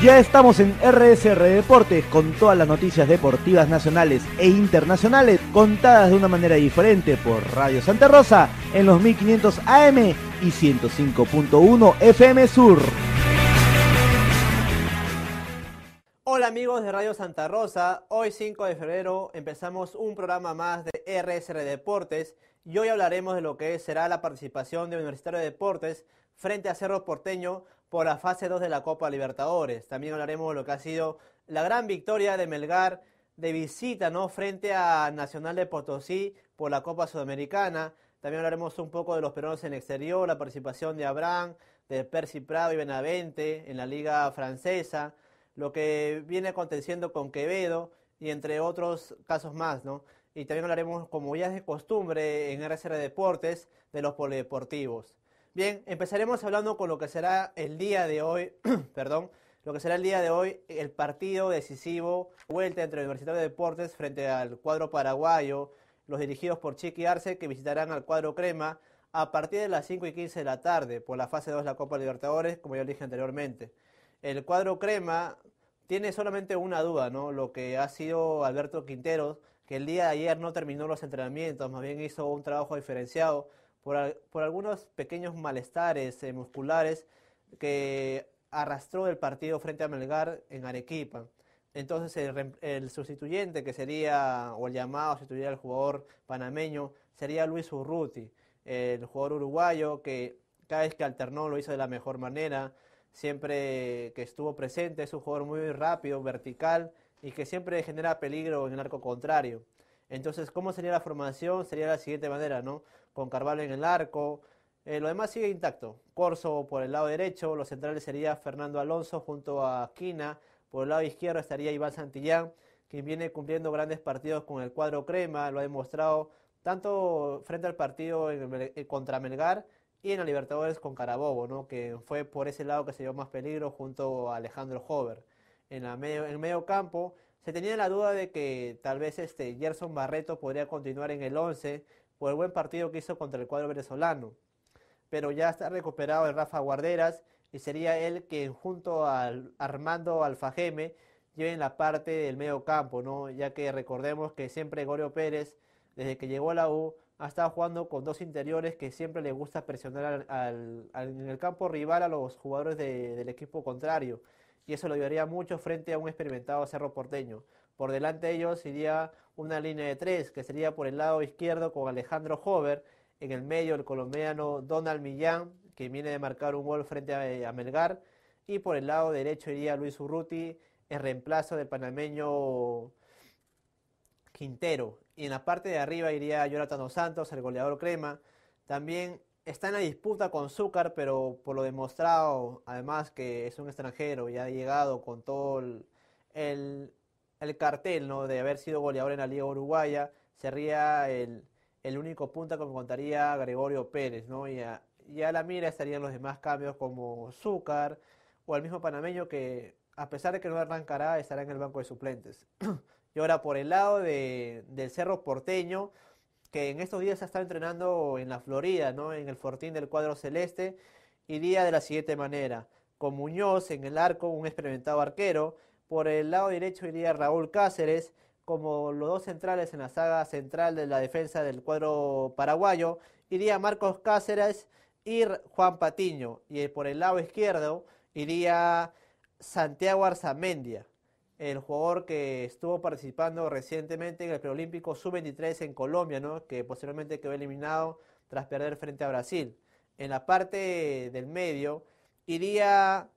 Ya estamos en RSR Deportes con todas las noticias deportivas nacionales e internacionales contadas de una manera diferente por Radio Santa Rosa en los 1500 AM y 105.1 FM Sur. Hola amigos de Radio Santa Rosa, hoy 5 de febrero empezamos un programa más de RSR Deportes y hoy hablaremos de lo que será la participación de Universitario de Deportes frente a Cerro Porteño por la fase 2 de la Copa Libertadores. También hablaremos de lo que ha sido la gran victoria de Melgar de visita ¿no? frente a Nacional de Potosí por la Copa Sudamericana. También hablaremos un poco de los peruanos en exterior, la participación de Abraham, de Percy Prado y Benavente en la Liga Francesa, lo que viene aconteciendo con Quevedo y entre otros casos más, ¿no? y también hablaremos, como ya es de costumbre en RCR Deportes, de los polideportivos. Bien, empezaremos hablando con lo que será el día de hoy, perdón, lo que será el día de hoy, el partido decisivo, vuelta entre Universitario de Deportes frente al cuadro paraguayo, los dirigidos por Chiqui Arce, que visitarán al cuadro Crema a partir de las 5 y 15 de la tarde por la fase 2 de la Copa Libertadores, como ya dije anteriormente. El cuadro Crema tiene solamente una duda, ¿no? Lo que ha sido Alberto Quinteros que el día de ayer no terminó los entrenamientos, más bien hizo un trabajo diferenciado por, algunos pequeños malestares eh, musculares que arrastró el partido frente a Melgar en Arequipa. Entonces el, sustituyente que sería, o el llamado sustituyente al jugador panameño, sería Luis Urruti, el jugador uruguayo que cada vez que alternó lo hizo de la mejor manera, siempre que estuvo presente, es un jugador muy rápido, vertical, y que siempre genera peligro en el arco contrario. Entonces, ¿cómo sería la formación? Sería de la siguiente manera, ¿no? Con Carvalho en el arco. Eh, lo demás sigue intacto. Corso por el lado derecho, los centrales sería Fernando Alonso junto a Quina. Por el lado izquierdo estaría Iván Santillán, quien viene cumpliendo grandes partidos con el cuadro crema, lo ha demostrado tanto frente al partido contra Melgar y en la Libertadores con Carabobo, ¿no? que fue por ese lado que se dio más peligro junto a Alejandro Hover en, el medio, campo. Se tenía la duda de que tal vez este Gerson Barreto podría continuar en el 11 por el buen partido que hizo contra el cuadro venezolano. Pero ya está recuperado el Rafa Guarderas y sería él quien junto a Armando Alfajeme en la parte del medio campo, ¿no? ya que recordemos que siempre Gorio Pérez, desde que llegó a la U, ha estado jugando con dos interiores que siempre le gusta presionar en el campo rival a los jugadores del equipo contrario y eso lo ayudaría mucho frente a un experimentado Cerro Porteño. Por delante de ellos iría una línea de tres, que sería por el lado izquierdo con Alejandro Hover, en el medio el colombiano Donald Millán, que viene de marcar un gol frente eh, a, Melgar, y por el lado derecho iría Luis Urruti, en reemplazo del panameño Quintero. Y en la parte de arriba iría Jonathan Santos, el goleador crema. También está en la disputa con Zúcar, pero por lo demostrado, además que es un extranjero y ha llegado con todo el, cartel de haber sido goleador en la Liga Uruguaya, sería el, único punta que me contaría Gregorio Pérez, ¿no? Y a, la mira estarían los demás cambios como Zúcar o el mismo panameño que, a pesar de que no arrancará, estará en el banco de suplentes. y ahora por el lado de, del Cerro Porteño, que en estos días está entrenando en la Florida, ¿no? en el fortín del cuadro celeste, iría de la siguiente manera. Con Muñoz en el arco, un experimentado arquero. Por el lado derecho iría Raúl Cáceres, como los dos centrales en la saga central de la defensa del cuadro paraguayo. Iría Marcos Cáceres y Juan Patiño. Y por el lado izquierdo iría Santiago Arzamendia el jugador que estuvo participando recientemente en el preolímpico sub-23 en Colombia, que posteriormente quedó eliminado tras perder frente a Brasil. En la parte del medio iría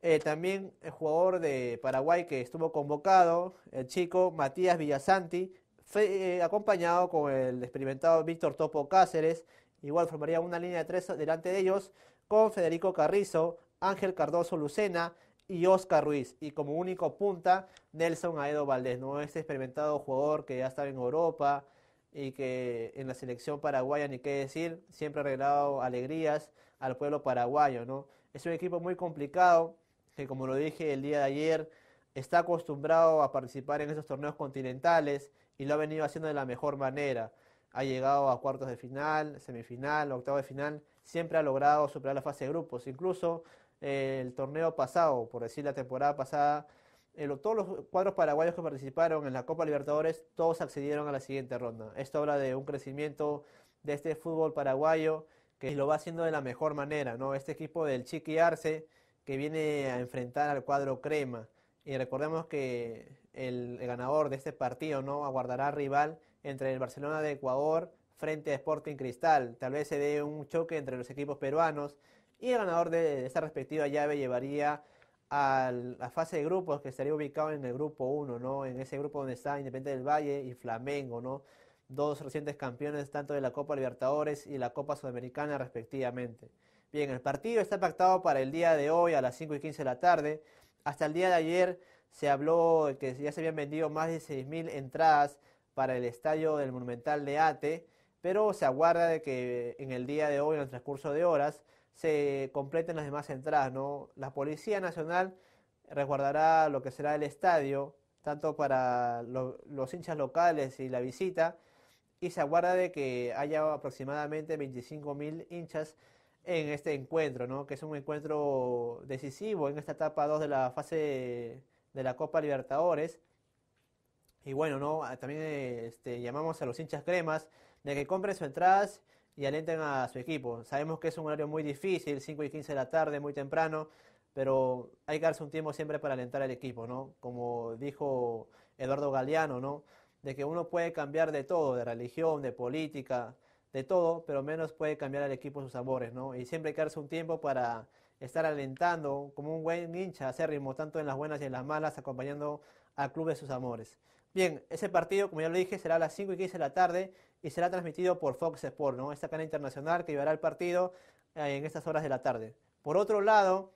eh, también el jugador de Paraguay que estuvo convocado, el chico Matías Villasanti, fue, eh, acompañado con el experimentado Víctor Topo Cáceres. Igual formaría una línea de tres delante de ellos con Federico Carrizo, Ángel Cardoso Lucena, y Oscar Ruiz. Y como único punta, Nelson Aedo Valdés, ¿no? Este experimentado jugador que ya estaba en Europa y que en la selección paraguaya, ni qué decir, siempre ha regalado alegrías al pueblo paraguayo, ¿no? Es un equipo muy complicado, que como lo dije el día de ayer, está acostumbrado a participar en esos torneos continentales y lo ha venido haciendo de la mejor manera. Ha llegado a cuartos de final, semifinal, octavo de final, siempre ha logrado superar la fase de grupos. Incluso eh, el torneo pasado, por decir la temporada pasada, eh, todos los cuadros paraguayos que participaron en la Copa Libertadores, todos accedieron a la siguiente ronda. Esto habla de un crecimiento de este fútbol paraguayo que lo va haciendo de la mejor manera, ¿no? Este equipo del Chiqui Arce que viene a enfrentar al cuadro Crema. Y recordemos que el, el ganador de este partido, ¿no? Aguardará rival entre el Barcelona de Ecuador frente a Sporting Cristal. Tal vez se dé un choque entre los equipos peruanos. Y el ganador de esta respectiva llave llevaría a la fase de grupos que estaría ubicado en el grupo 1, ¿no? En ese grupo donde está Independiente del Valle y Flamengo, ¿no? Dos recientes campeones tanto de la Copa Libertadores y la Copa Sudamericana respectivamente. Bien, el partido está pactado para el día de hoy a las 5 y 15 de la tarde. Hasta el día de ayer se habló que ya se habían vendido más de 6.000 entradas para el estadio del Monumental de Ate, pero se aguarda de que en el día de hoy, en el transcurso de horas, se completen las demás entradas. ¿no? La Policía Nacional resguardará lo que será el estadio, tanto para los hinchas locales y la visita, y se aguarda de que haya aproximadamente 25.000 hinchas en este encuentro, ¿no? que es un encuentro decisivo en esta etapa 2 de la fase de la Copa Libertadores. Y bueno, ¿no? Ah, también este, llamamos a los hinchas cremas de que compren sus entradas y alenten a su equipo. Sabemos que es un horario muy difícil, 5 y 15 de la tarde, muy temprano, pero hay que darse un tiempo siempre para alentar al equipo, ¿no? Como dijo Eduardo Galeano, ¿no? De que uno puede cambiar de todo, de religión, de política, de todo, pero menos puede cambiar al equipo sus amores, ¿no? Y siempre hay que darse un tiempo para estar alentando como un buen hincha ritmo tanto en las buenas y en las malas, acompañando al club de sus amores. Bien, ese partido, como ya lo dije, será a las 5 y 15 de la tarde y será transmitido por Fox Sports, ¿no? esta cadena internacional que llevará el partido eh, en estas horas de la tarde. Por otro lado,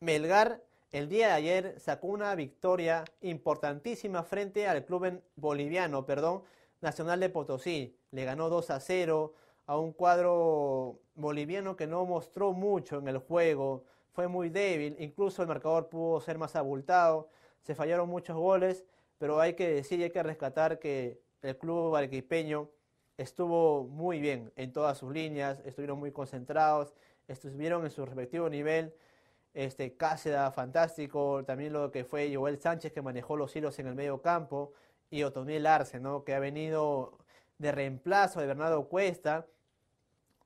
Melgar el día de ayer sacó una victoria importantísima frente al club boliviano, perdón, Nacional de Potosí. Le ganó 2 a 0 a un cuadro boliviano que no mostró mucho en el juego, fue muy débil, incluso el marcador pudo ser más abultado, se fallaron muchos goles, pero hay que decir y hay que rescatar que el club valquipeño estuvo muy bien en todas sus líneas, estuvieron muy concentrados, estuvieron en su respectivo nivel. Este, fantástico, también lo que fue Joel Sánchez que manejó los hilos en el medio campo y Otoniel Arce, ¿no? que ha venido de reemplazo de Bernardo Cuesta,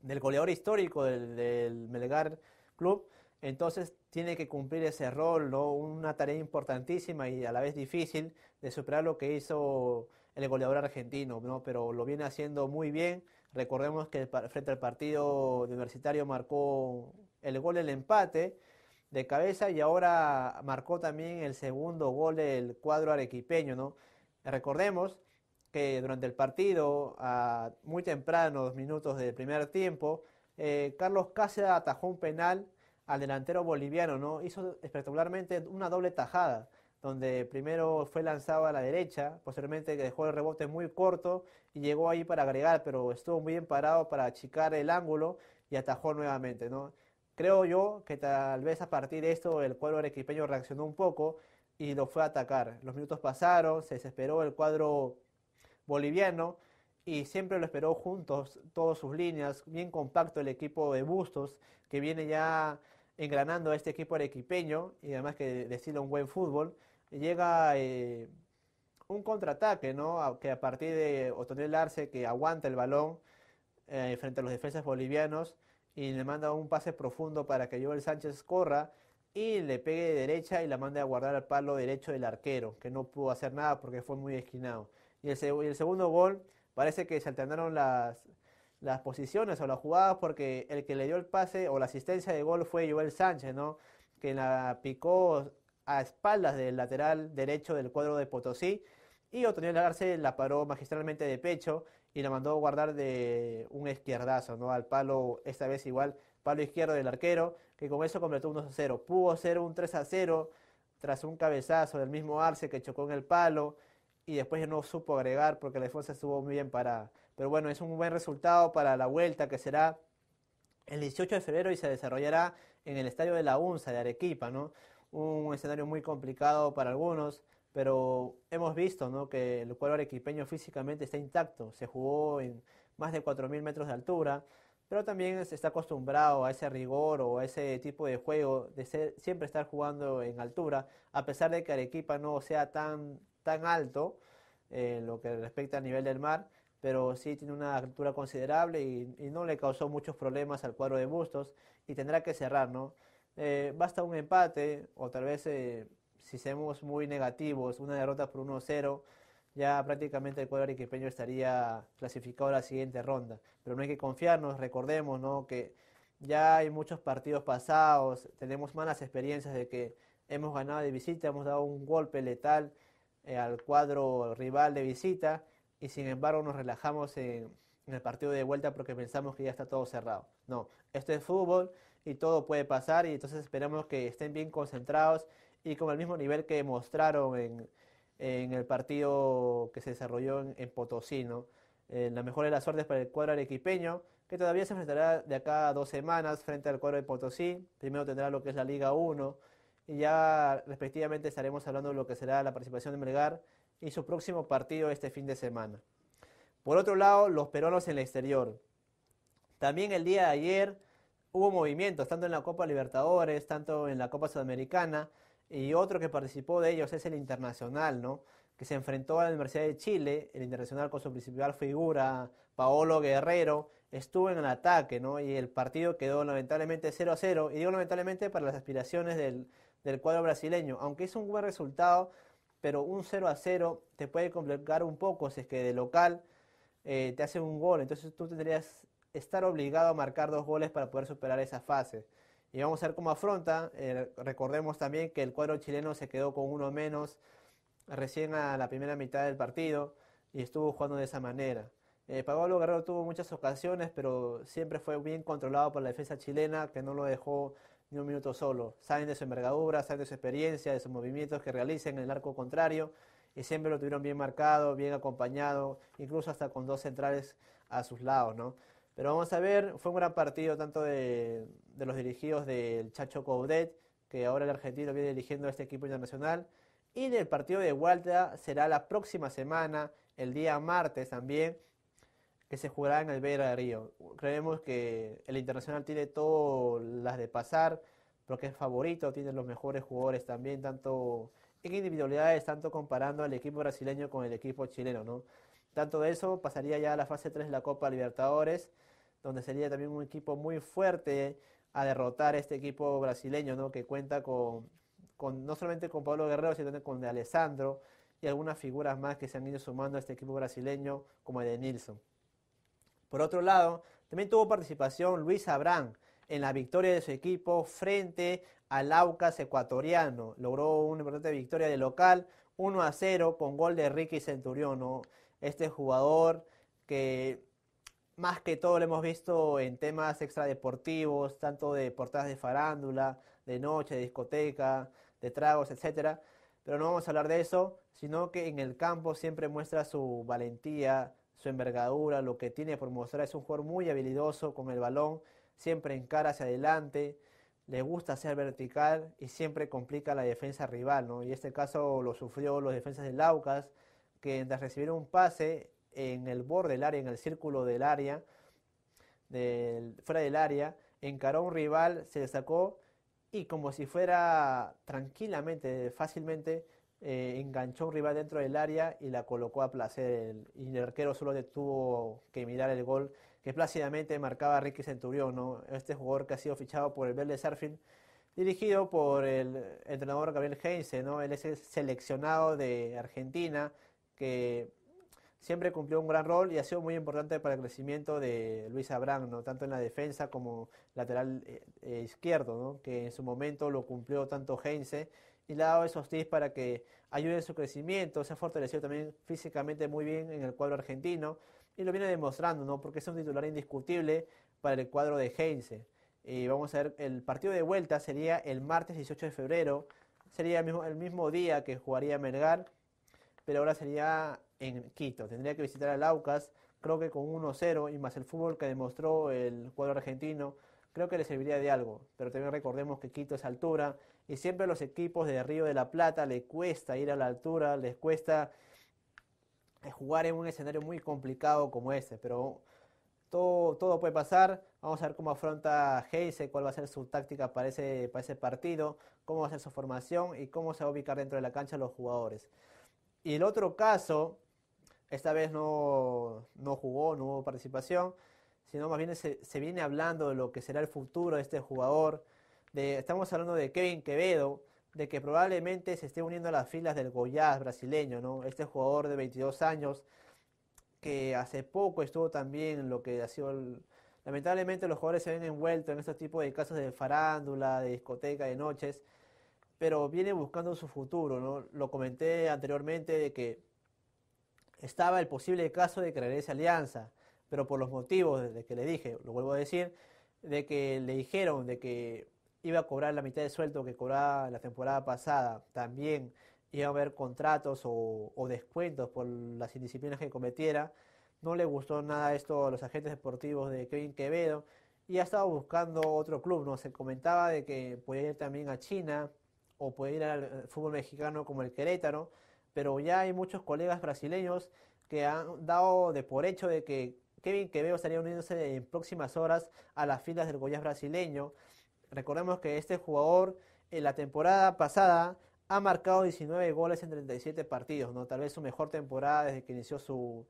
del goleador histórico del, del Melgar Club. Entonces tiene que cumplir ese rol, una tarea importantísima y a la vez difícil de superar lo que hizo el goleador argentino, ¿no? pero lo viene haciendo muy bien. Recordemos que frente al partido universitario marcó el gol, el empate de cabeza y ahora marcó también el segundo gol del cuadro arequipeño. ¿no? Recordemos que durante el partido, a muy temprano, dos minutos del primer tiempo, eh, Carlos Cáceres atajó un penal al delantero boliviano, ¿no? hizo espectacularmente una doble tajada donde primero fue lanzado a la derecha, posteriormente dejó el rebote muy corto y llegó ahí para agregar, pero estuvo muy bien parado para achicar el ángulo y atajó nuevamente, ¿no? Creo yo que tal vez a partir de esto el cuadro arequipeño reaccionó un poco y lo fue a atacar. Los minutos pasaron, se desesperó el cuadro boliviano y siempre lo esperó juntos, todas sus líneas, bien compacto el equipo de Bustos, que viene ya engranando a este equipo arequipeño y además que decirlo un buen fútbol llega eh, un contraataque, ¿no? que a partir de Otoniel Arce, que aguanta el balón eh, frente a los defensas bolivianos y le manda un pase profundo para que Joel Sánchez corra y le pegue de derecha y la mande a guardar al palo derecho del arquero, que no pudo hacer nada porque fue muy esquinado. Y el, segundo gol parece que se alternaron las, las posiciones o las jugadas porque el que le dio el pase o la asistencia de gol fue Joel Sánchez, ¿no? Que la picó a espaldas del lateral derecho del cuadro de Potosí. Y Otoniel Arce la paró magistralmente de pecho y la mandó guardar de un izquierdazo, ¿no? Al palo, esta vez igual, palo izquierdo del arquero, que con eso completó un 2 0. Pudo ser un 3 0 tras un cabezazo del mismo Arce que chocó en el palo y después no supo agregar porque la defensa estuvo muy bien parada. Pero bueno, es un buen resultado para la vuelta que será el 18 de febrero y se desarrollará en el estadio de la UNSA de Arequipa, ¿no? un escenario muy complicado para algunos, pero hemos visto ¿no? que el cuadro arequipeño físicamente está intacto, se jugó en más de 4.000 metros de altura, pero también se está acostumbrado a ese rigor o a ese tipo de juego de siempre estar jugando en altura, a pesar de que Arequipa no sea tan, tan alto eh, lo que respecta al nivel del mar, pero sí tiene una altura considerable y, y no le causó muchos problemas al cuadro de Bustos y tendrá que cerrar, ¿no? Eh, basta un empate o tal vez eh, si seamos muy negativos, una derrota por 1-0, ya prácticamente el cuadro arequipeño estaría clasificado a la siguiente ronda. Pero no hay que confiarnos, recordemos que ya hay muchos partidos pasados, tenemos malas experiencias de que hemos ganado de visita, hemos dado un golpe letal eh, al cuadro rival de visita y sin embargo nos relajamos en, en el partido de vuelta porque pensamos que ya está todo cerrado. No, esto es fútbol y todo puede pasar y entonces esperamos que estén bien concentrados y con el mismo nivel que mostraron en, el partido que se desarrolló en, Potosí, eh, la mejor de las suertes para el cuadro arequipeño, que todavía se enfrentará de acá a dos semanas frente al cuadro de Potosí. Primero tendrá lo que es la Liga 1 y ya respectivamente estaremos hablando de lo que será la participación de Melgar y su próximo partido este fin de semana. Por otro lado, los peruanos en el exterior. También el día de ayer hubo movimientos, tanto en la Copa Libertadores, tanto en la Copa Sudamericana, y otro que participó de ellos es el Internacional, ¿no? que se enfrentó a la Universidad de Chile, el Internacional con su principal figura, Paolo Guerrero, estuvo en el ataque, ¿no? Y el partido quedó lamentablemente 0 a 0, y digo lamentablemente para las aspiraciones del, cuadro brasileño, aunque es un buen resultado, pero un 0 a 0 te puede complicar un poco si es que de local eh, te hace un gol, entonces tú tendrías estar obligado a marcar dos goles para poder superar esa fase. Y vamos a ver cómo afronta. Eh, recordemos también que el cuadro chileno se quedó con uno menos recién a la primera mitad del partido y estuvo jugando de esa manera. Eh, Pablo Guerrero tuvo muchas ocasiones, pero siempre fue bien controlado por la defensa chilena, que no lo dejó ni un minuto solo. Saben de su envergadura, saben de su experiencia, de sus movimientos que realiza en el arco contrario, y siempre lo tuvieron bien marcado, bien acompañado, incluso hasta con dos centrales a sus lados, ¿no? Pero vamos a ver, fue un gran partido tanto de, los dirigidos del Chacho Coudet, que ahora el argentino viene dirigiendo este equipo internacional, y el partido de Hualta será la próxima semana, el día martes también, que se jugará en el Beira de Río. Creemos que el Internacional tiene todas las de pasar, porque es favorito, tiene los mejores jugadores también, tanto en individualidades, tanto comparando al equipo brasileño con el equipo chileno, ¿no? Tanto de eso pasaría ya a la fase 3 de la Copa Libertadores, donde sería también un equipo muy fuerte a derrotar este equipo brasileño, ¿no? que cuenta con, con, no solamente con Pablo Guerrero, sino también con de Alessandro y algunas figuras más que se han ido sumando a este equipo brasileño, como el de Nilsson. Por otro lado, también tuvo participación Luis Abrán en la victoria de su equipo frente al Aucas ecuatoriano. Logró una importante victoria de local, 1 a 0, con gol de Ricky Centurión. Este jugador que más que todo lo hemos visto en temas extradeportivos, tanto de portadas de farándula, de noche, de discoteca, de tragos, etc. Pero no vamos a hablar de eso, sino que en el campo siempre muestra su valentía, su envergadura, lo que tiene por mostrar. Es un jugador muy habilidoso con el balón, siempre encara hacia adelante, le gusta ser vertical y siempre complica la defensa rival. ¿no? Y este caso lo sufrió los defensas de Laucas, que tras recibir un pase en el borde del área, en el círculo del área, fuera del área, encaró a un rival, se destacó y como si fuera tranquilamente, fácilmente, eh, enganchó un rival dentro del área y la colocó a placer. El, y el arquero solo tuvo que mirar el gol que plácidamente marcaba Ricky Centurión, este jugador que ha sido fichado por el Verde Surfing, dirigido por el entrenador Gabriel Heinze. ¿no? Él es el seleccionado de Argentina que siempre cumplió un gran rol y ha sido muy importante para el crecimiento de Luis Abraham, ¿no? tanto en la defensa como lateral eh, eh, izquierdo, que en su momento lo cumplió tanto Heinze y le ha dado esos tips para que ayude en su crecimiento, se ha fortalecido también físicamente muy bien en el cuadro argentino y lo viene demostrando, ¿no? porque es un titular indiscutible para el cuadro de Heinze. Y vamos a ver, el partido de vuelta sería el martes 18 de febrero, sería el mismo, el mismo día que jugaría Melgar, pero ahora sería en Quito. Tendría que visitar el Aucas, creo que con 1-0 y más el fútbol que demostró el cuadro argentino, creo que le serviría de algo. Pero también recordemos que Quito es altura y siempre a los equipos de Río de la Plata les cuesta ir a la altura, les cuesta eh, jugar en un escenario muy complicado como este. Pero todo, todo puede pasar. Vamos a ver cómo afronta Heise, cuál va a ser su táctica para ese, para ese partido, cómo va a ser su formación y cómo se va a ubicar dentro de la cancha los jugadores. Y el otro caso esta vez no, jugó, no hubo participación, sino más bien se, viene hablando de lo que será el futuro de este jugador. estamos hablando de Kevin Quevedo, de que probablemente se esté uniendo a las filas del Goiás brasileño, ¿no? Este jugador de 22 años que hace poco estuvo también en lo que ha sido lamentablemente los jugadores se ven envueltos en estos tipos de casos de farándula, de discoteca, de noches, pero viene buscando su futuro, ¿no? Lo comenté anteriormente de que estaba el posible caso de crear esa alianza, pero por los motivos desde que le dije, lo vuelvo a decir, de que le dijeron de que iba a cobrar la mitad de sueldo que cobraba la temporada pasada, también iba a haber contratos o, descuentos por las indisciplinas que cometiera, no le gustó nada esto a los agentes deportivos de Kevin Quevedo y ha estado buscando otro club, ¿no? Se comentaba de que podía ir también a China o puede ir al fútbol mexicano como el Querétaro, pero ya hay muchos colegas brasileños que han dado de por hecho de que Kevin Quevedo estaría uniéndose en próximas horas a las filas del Goiás brasileño. Recordemos que este jugador en la temporada pasada ha marcado 19 goles en 37 partidos, ¿no? tal vez su mejor temporada desde que inició su,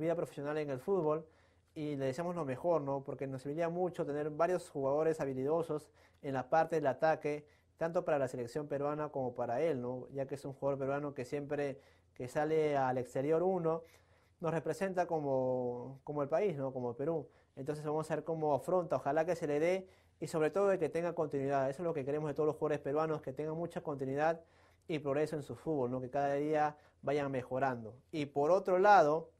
vida profesional en el fútbol. Y le deseamos lo mejor, ¿no? porque nos serviría mucho tener varios jugadores habilidosos en la parte del ataque tanto para la selección peruana como para él, ¿no? ya que es un jugador peruano que siempre que sale al exterior uno, nos representa como, como el país, como Perú. Entonces vamos a ver cómo afronta, ojalá que se le dé y sobre todo que tenga continuidad. Eso es lo que queremos de todos los jugadores peruanos, que tengan mucha continuidad y progreso en su fútbol, que cada día vayan mejorando. Y por otro lado,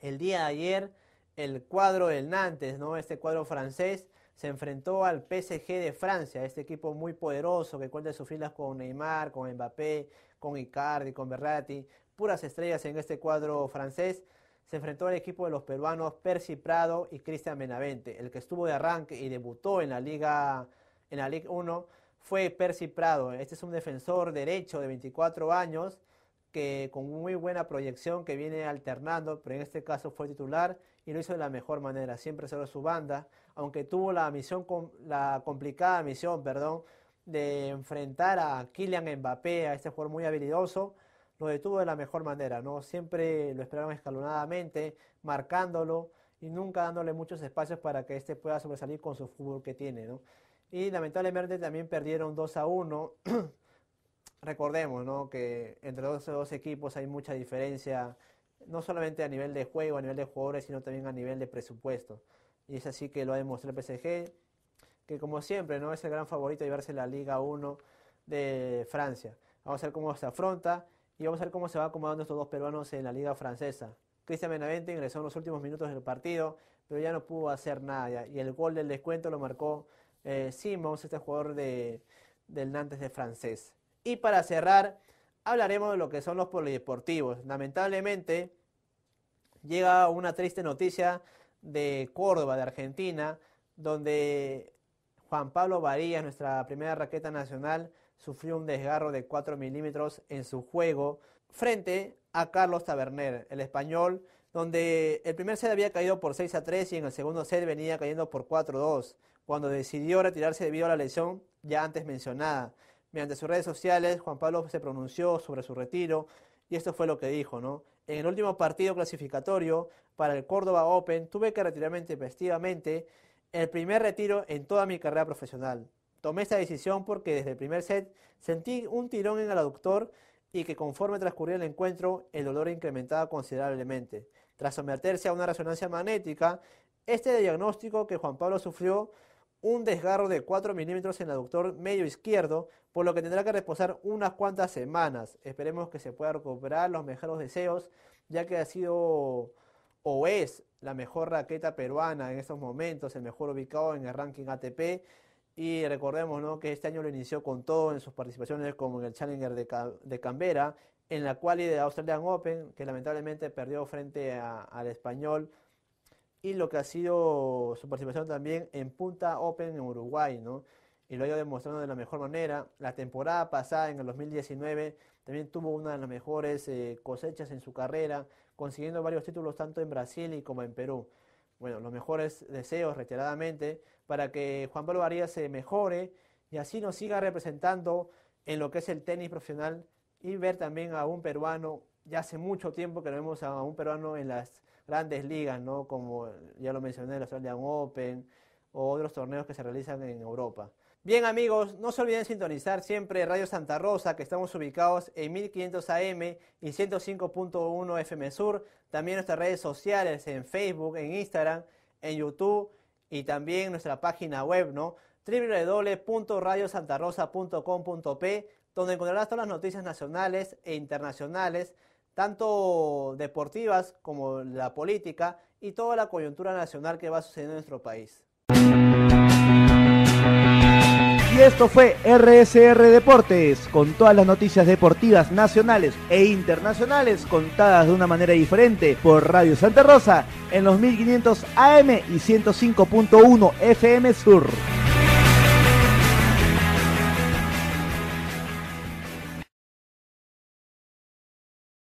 el día de ayer, el cuadro del Nantes, ¿no? este cuadro francés, se enfrentó al PSG de Francia, este equipo muy poderoso que cuenta sus filas con Neymar, con Mbappé, con Icardi, con Berratti, puras estrellas en este cuadro francés. Se enfrentó al equipo de los peruanos Percy Prado y Cristian Benavente. El que estuvo de arranque y debutó en la Liga en la Liga 1 fue Percy Prado. Este es un defensor derecho de 24 años que con muy buena proyección que viene alternando, pero en este caso fue titular y lo hizo de la mejor manera. Siempre solo su banda, aunque tuvo la, misión, la complicada misión perdón, de enfrentar a Kylian Mbappé, a este jugador muy habilidoso, lo detuvo de la mejor manera, ¿no? Siempre lo esperaron escalonadamente, marcándolo y nunca dándole muchos espacios para que este pueda sobresalir con su fútbol que tiene, Y lamentablemente también perdieron 2 a 1. Recordemos, ¿no? Que entre los dos equipos hay mucha diferencia, no solamente a nivel de juego, a nivel de jugadores, sino también a nivel de presupuesto y es así que lo ha demostrado el PSG, que como siempre no es el gran favorito de llevarse la Liga 1 de Francia. Vamos a ver cómo se afronta y vamos a ver cómo se va acomodando estos dos peruanos en la Liga francesa. Cristian Benavente ingresó en los últimos minutos del partido, pero ya no pudo hacer nada. Y el gol del descuento lo marcó eh, Simons, este jugador de, del Nantes de francés. Y para cerrar, hablaremos de lo que son los polideportivos. Lamentablemente, llega una triste noticia de Córdoba, de Argentina, donde Juan Pablo Varías, nuestra primera raqueta nacional, sufrió un desgarro de 4 milímetros en su juego frente a Carlos Taberner, el español, donde el primer set había caído por 6 a 3 y en el segundo set venía cayendo por 4 a 2, cuando decidió retirarse debido a la lesión ya antes mencionada. Mediante sus redes sociales, Juan Pablo se pronunció sobre su retiro y esto fue lo que dijo, ¿no? En el último partido clasificatorio para el Córdoba Open tuve que retirarme tempestivamente, el primer retiro en toda mi carrera profesional. Tomé esta decisión porque desde el primer set sentí un tirón en el aductor y que conforme transcurría el encuentro el dolor incrementaba considerablemente. Tras someterse a una resonancia magnética, este diagnóstico que Juan Pablo sufrió un desgarro de 4 milímetros en el aductor medio izquierdo, por lo que tendrá que reposar unas cuantas semanas. Esperemos que se pueda recuperar los mejores deseos, ya que ha sido o es la mejor raqueta peruana en estos momentos, el mejor ubicado en el ranking ATP. Y recordemos que este año lo inició con todo en sus participaciones como en el Challenger de, de Canberra, en la cual y de Australian Open, que lamentablemente perdió frente al español y lo que ha sido su participación también en Punta Open en Uruguay, ¿no? Y lo ha ido demostrando de la mejor manera. La temporada pasada, en el 2019, también tuvo una de las mejores eh, cosechas en su carrera, consiguiendo varios títulos tanto en Brasil y como en Perú. Bueno, los mejores deseos reiteradamente para que Juan Pablo Arias se mejore y así nos siga representando en lo que es el tenis profesional y ver también a un peruano, ya hace mucho tiempo que no vemos a un peruano en las grandes ligas, ¿no? como ya lo mencioné, el Australian Open o otros torneos que se realizan en Europa. Bien amigos, no se olviden sintonizar siempre Radio Santa Rosa, que estamos ubicados en 1500 AM y 105.1 FM Sur, también nuestras redes sociales en Facebook, en Instagram, en YouTube y también nuestra página web, ¿no? www.radiosantarosa.com.p, donde encontrarás todas las noticias nacionales e internacionales tanto deportivas como la política y toda la coyuntura nacional que va sucediendo en nuestro país. Y esto fue RSR Deportes, con todas las noticias deportivas nacionales e internacionales contadas de una manera diferente por Radio Santa Rosa en los 1500 AM y 105.1 FM Sur.